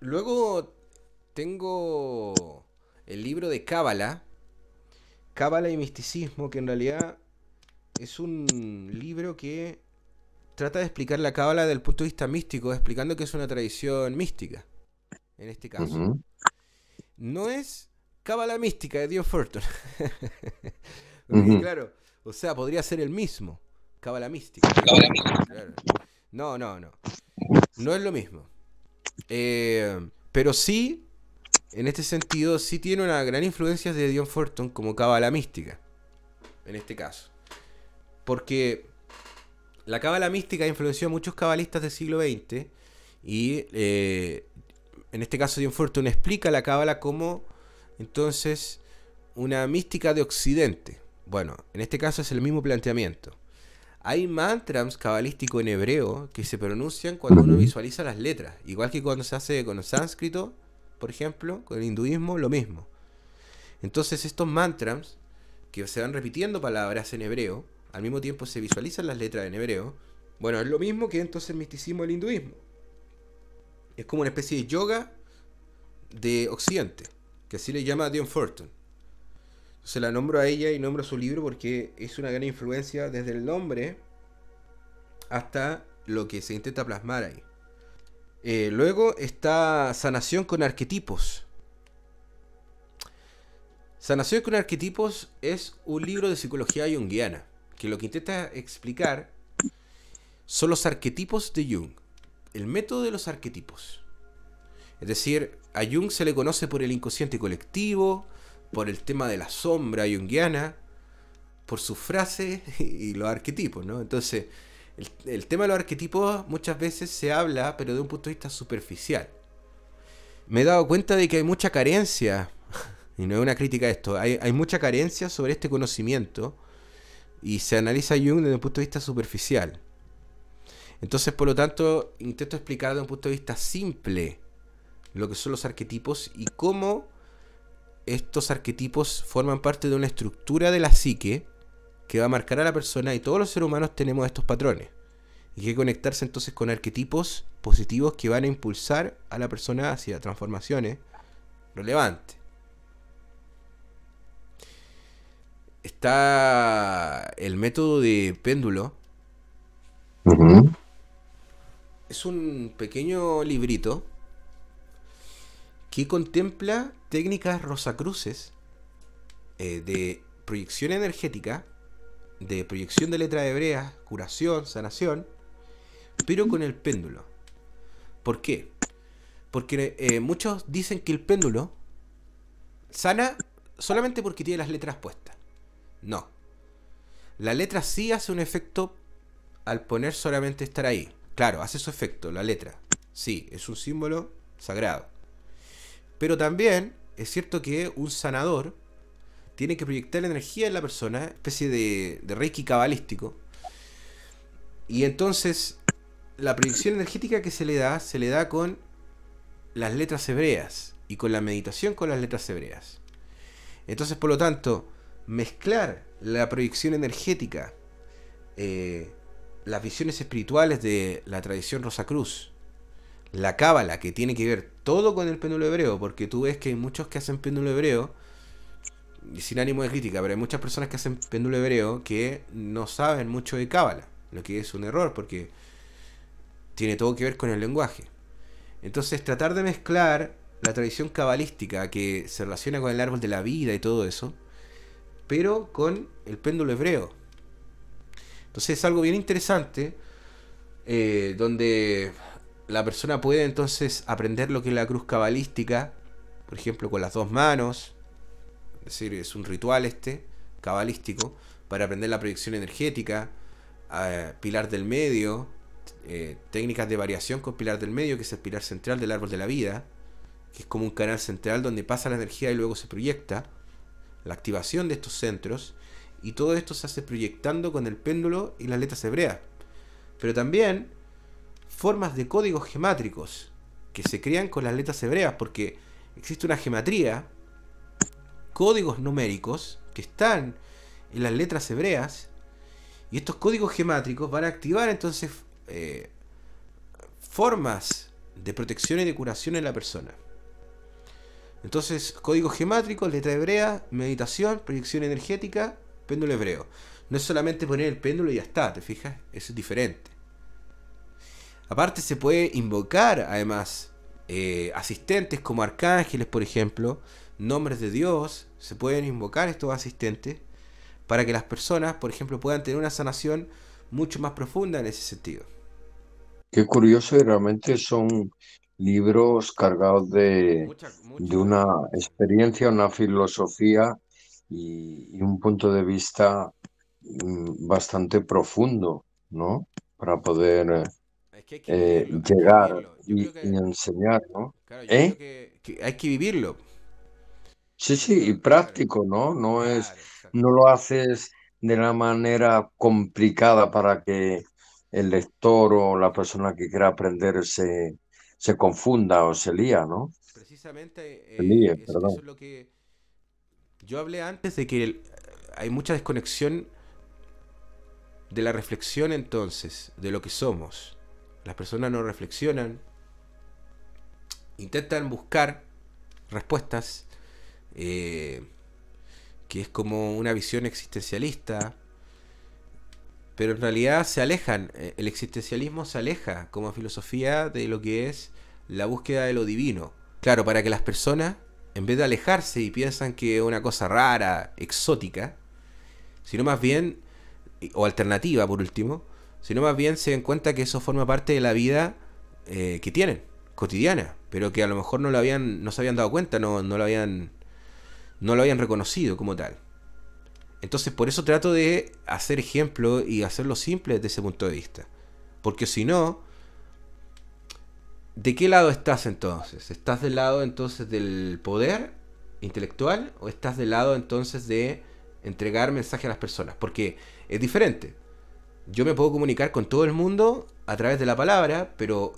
Luego tengo el libro de Cábala. Cábala y misticismo, que en realidad es un libro que trata de explicar la cábala desde el punto de vista místico, explicando que es una tradición mística, en este caso. No es cábala mística de Dios Fortune. Claro, o sea, podría ser el mismo, cábala mística. No, no, no. No es lo mismo. Eh, pero sí, en este sentido, sí tiene una gran influencia de Dion Fortune como cábala mística. En este caso. Porque la cábala mística influenció a muchos cabalistas del siglo XX. Y eh, en este caso, Dion Fortune explica la cábala como entonces una mística de Occidente. Bueno, en este caso es el mismo planteamiento hay mantras cabalístico en hebreo que se pronuncian cuando uno visualiza las letras. Igual que cuando se hace con el sánscrito, por ejemplo, con el hinduismo, lo mismo. Entonces estos mantras, que se van repitiendo palabras en hebreo, al mismo tiempo se visualizan las letras en hebreo, bueno, es lo mismo que entonces el misticismo del hinduismo. Es como una especie de yoga de Occidente, que así le llama Dion Fortune. Se la nombro a ella y nombro su libro porque es una gran influencia desde el nombre hasta lo que se intenta plasmar ahí. Eh, luego está Sanación con Arquetipos. Sanación con Arquetipos es un libro de psicología junguiana que lo que intenta explicar son los arquetipos de Jung, el método de los arquetipos. Es decir, a Jung se le conoce por el inconsciente colectivo, por el tema de la sombra Jungiana, por sus frases y los arquetipos, ¿no? Entonces, el, tema de los arquetipos muchas veces se habla, pero de un punto de vista superficial. Me he dado cuenta de que hay mucha carencia, y no es una crítica a esto, hay, hay mucha carencia sobre este conocimiento, y se analiza Jung desde un punto de vista superficial. Entonces, por lo tanto, intento explicar desde un punto de vista simple lo que son los arquetipos y cómo estos arquetipos forman parte de una estructura de la psique que va a marcar a la persona y todos los seres humanos tenemos estos patrones. Y que conectarse entonces con arquetipos positivos que van a impulsar a la persona hacia transformaciones relevantes. Está el método de péndulo. Es un pequeño librito que contempla técnicas rosacruces eh, de proyección energética, de proyección de letras hebreas, curación, sanación, pero con el péndulo. ¿Por qué? Porque eh, muchos dicen que el péndulo sana solamente porque tiene las letras puestas. No. La letra sí hace un efecto al poner solamente estar ahí. Claro, hace su efecto, la letra. Sí, es un símbolo sagrado. Pero también es cierto que un sanador tiene que proyectar energía en la persona, especie de, reiki cabalístico. Y entonces la proyección energética que se le da, se le da con las letras hebreas y con la meditación con las letras hebreas. Entonces, por lo tanto, mezclar la proyección energética, eh, las visiones espirituales de la tradición Rosacruz, la cábala, que tiene que ver todo con el péndulo hebreo, porque tú ves que hay muchos que hacen péndulo hebreo, y sin ánimo de crítica, pero hay muchas personas que hacen péndulo hebreo que no saben mucho de cábala, lo que es un error, porque tiene todo que ver con el lenguaje. Entonces, tratar de mezclar la tradición cabalística que se relaciona con el árbol de la vida y todo eso, pero con el péndulo hebreo. Entonces, es algo bien interesante, eh, donde la persona puede entonces aprender lo que es la cruz cabalística, por ejemplo, con las dos manos, es decir, es un ritual este, cabalístico, para aprender la proyección energética, eh, pilar del medio, eh, técnicas de variación con pilar del medio, que es el pilar central del árbol de la vida, que es como un canal central donde pasa la energía y luego se proyecta, la activación de estos centros, y todo esto se hace proyectando con el péndulo y las letras hebreas. Pero también formas de códigos gemátricos que se crean con las letras hebreas, porque existe una geometría códigos numéricos que están en las letras hebreas, y estos códigos gemátricos van a activar entonces eh, formas de protección y de curación en la persona. Entonces, códigos gemátricos, letra hebrea, meditación, proyección energética, péndulo hebreo. No es solamente poner el péndulo y ya está, ¿te fijas? es diferente. Aparte se puede invocar además eh, asistentes como arcángeles, por ejemplo, nombres de Dios, se pueden invocar estos asistentes para que las personas, por ejemplo, puedan tener una sanación mucho más profunda en ese sentido. Qué curioso y realmente son libros cargados de, una experiencia, una filosofía y un punto de vista mm, bastante profundo, ¿no? Para poder eh, eh, llegar y, enseñar, ¿Eh? hay que vivirlo. Sí, sí, y práctico, ¿no? No es, no lo haces de la manera complicada para que el lector o la persona que quiera aprender se, se confunda o se lía, ¿no? Precisamente eh, eso, lo que yo hablé antes de que hay mucha desconexión de la reflexión entonces, de lo que somos. Las personas no reflexionan, intentan buscar respuestas, eh, que es como una visión existencialista, pero en realidad se alejan, eh, el existencialismo se aleja como filosofía de lo que es la búsqueda de lo divino. Claro, para que las personas, en vez de alejarse y piensan que es una cosa rara, exótica, sino más bien, o alternativa por último, sino más bien se den cuenta que eso forma parte de la vida eh, que tienen, cotidiana, pero que a lo mejor no lo habían, no se habían dado cuenta, no, lo habían. no lo habían reconocido como tal. Entonces, por eso trato de hacer ejemplo y hacerlo simple desde ese punto de vista. Porque si no, ¿de qué lado estás entonces? ¿Estás del lado entonces del poder intelectual o estás del lado entonces de entregar mensaje a las personas? Porque es diferente yo me puedo comunicar con todo el mundo a través de la palabra, pero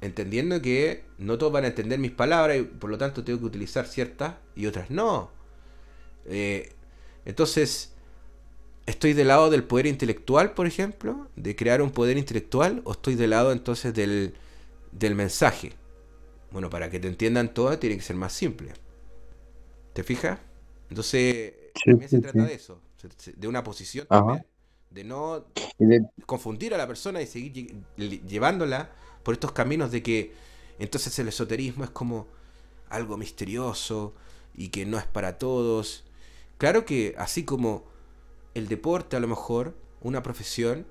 entendiendo que no todos van a entender mis palabras y por lo tanto tengo que utilizar ciertas y otras no. Eh, entonces, ¿estoy del lado del poder intelectual, por ejemplo? ¿De crear un poder intelectual? ¿O estoy del lado entonces del, del mensaje? Bueno, para que te entiendan todas tiene que ser más simple. ¿Te fijas? Entonces, también se trata de eso, de una posición también de no confundir a la persona y seguir llevándola por estos caminos de que entonces el esoterismo es como algo misterioso y que no es para todos. Claro que así como el deporte a lo mejor, una profesión,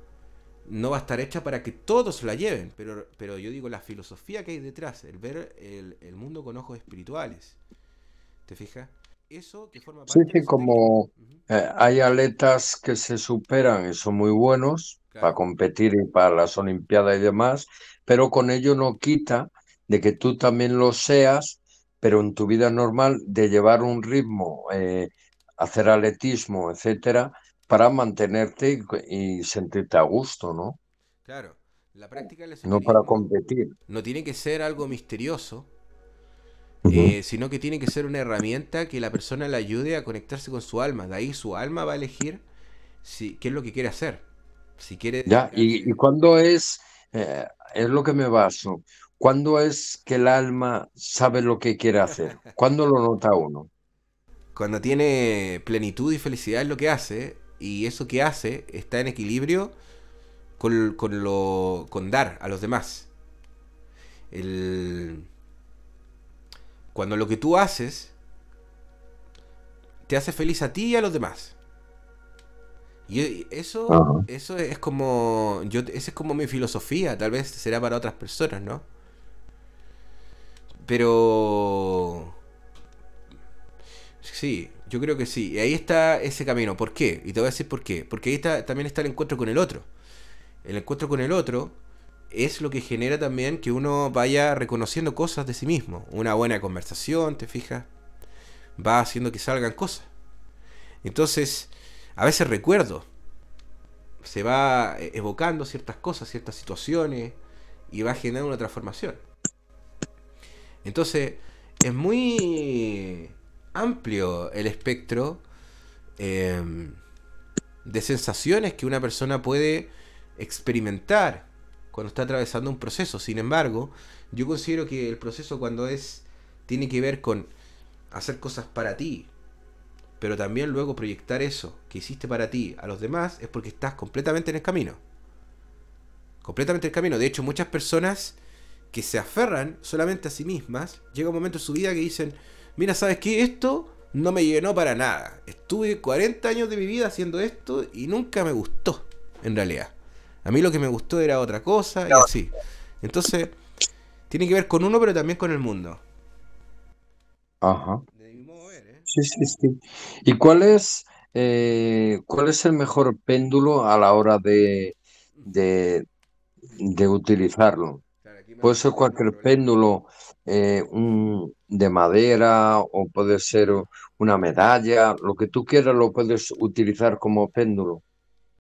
no va a estar hecha para que todos la lleven, pero, pero yo digo la filosofía que hay detrás, el ver el, el mundo con ojos espirituales. ¿Te fijas? Eso Sí, como eh, hay atletas que se superan y son muy buenos para competir y para las Olimpiadas y demás, pero con ello no quita de que tú también lo seas, pero en tu vida normal, de llevar un ritmo, eh, hacer atletismo, etcétera, para mantenerte y, sentirte a gusto, ¿no? Claro. La práctica No para competir. No tiene que ser algo misterioso, eh, sino que tiene que ser una herramienta que la persona le ayude a conectarse con su alma. De ahí su alma va a elegir si, qué es lo que quiere hacer. Si quiere... Ya, y, cuando es, eh, es lo que me baso, Cuando es que el alma sabe lo que quiere hacer? ¿Cuándo lo nota uno? Cuando tiene plenitud y felicidad Es lo que hace, y eso que hace está en equilibrio con, lo, con dar a los demás. El, cuando lo que tú haces te hace feliz a ti y a los demás. Y eso, eso es como. Yo, es como mi filosofía. Tal vez será para otras personas, ¿no? Pero. Sí, yo creo que sí. Y ahí está ese camino. ¿Por qué? Y te voy a decir por qué. Porque ahí también está el encuentro con el otro. El encuentro con el otro es lo que genera también que uno vaya reconociendo cosas de sí mismo. Una buena conversación, te fijas, va haciendo que salgan cosas. Entonces, a veces recuerdo, se va e-, evocando ciertas cosas, ciertas situaciones, y va generando una transformación. Entonces, es muy amplio el espectro em, de sensaciones que una persona puede experimentar cuando está atravesando un proceso. Sin embargo, yo considero que el proceso cuando es tiene que ver con hacer cosas para ti, pero también luego proyectar eso que hiciste para ti a los demás es porque estás completamente en el camino. Completamente en el camino. De hecho, muchas personas que se aferran solamente a sí mismas, llega un momento en su vida que dicen, mira, ¿sabes qué? Esto no me llenó para nada. Estuve 40 años de mi vida haciendo esto y nunca me gustó, en realidad. A mí lo que me gustó era otra cosa y así. Entonces, tiene que ver con uno, pero también con el mundo. Ajá. ¿eh? Sí, sí, sí. ¿Y cuál es, eh, cuál es el mejor péndulo a la hora de, de, utilizarlo? Puede ser cualquier péndulo eh, de madera o puede ser una medalla, lo que tú quieras lo puedes utilizar como péndulo.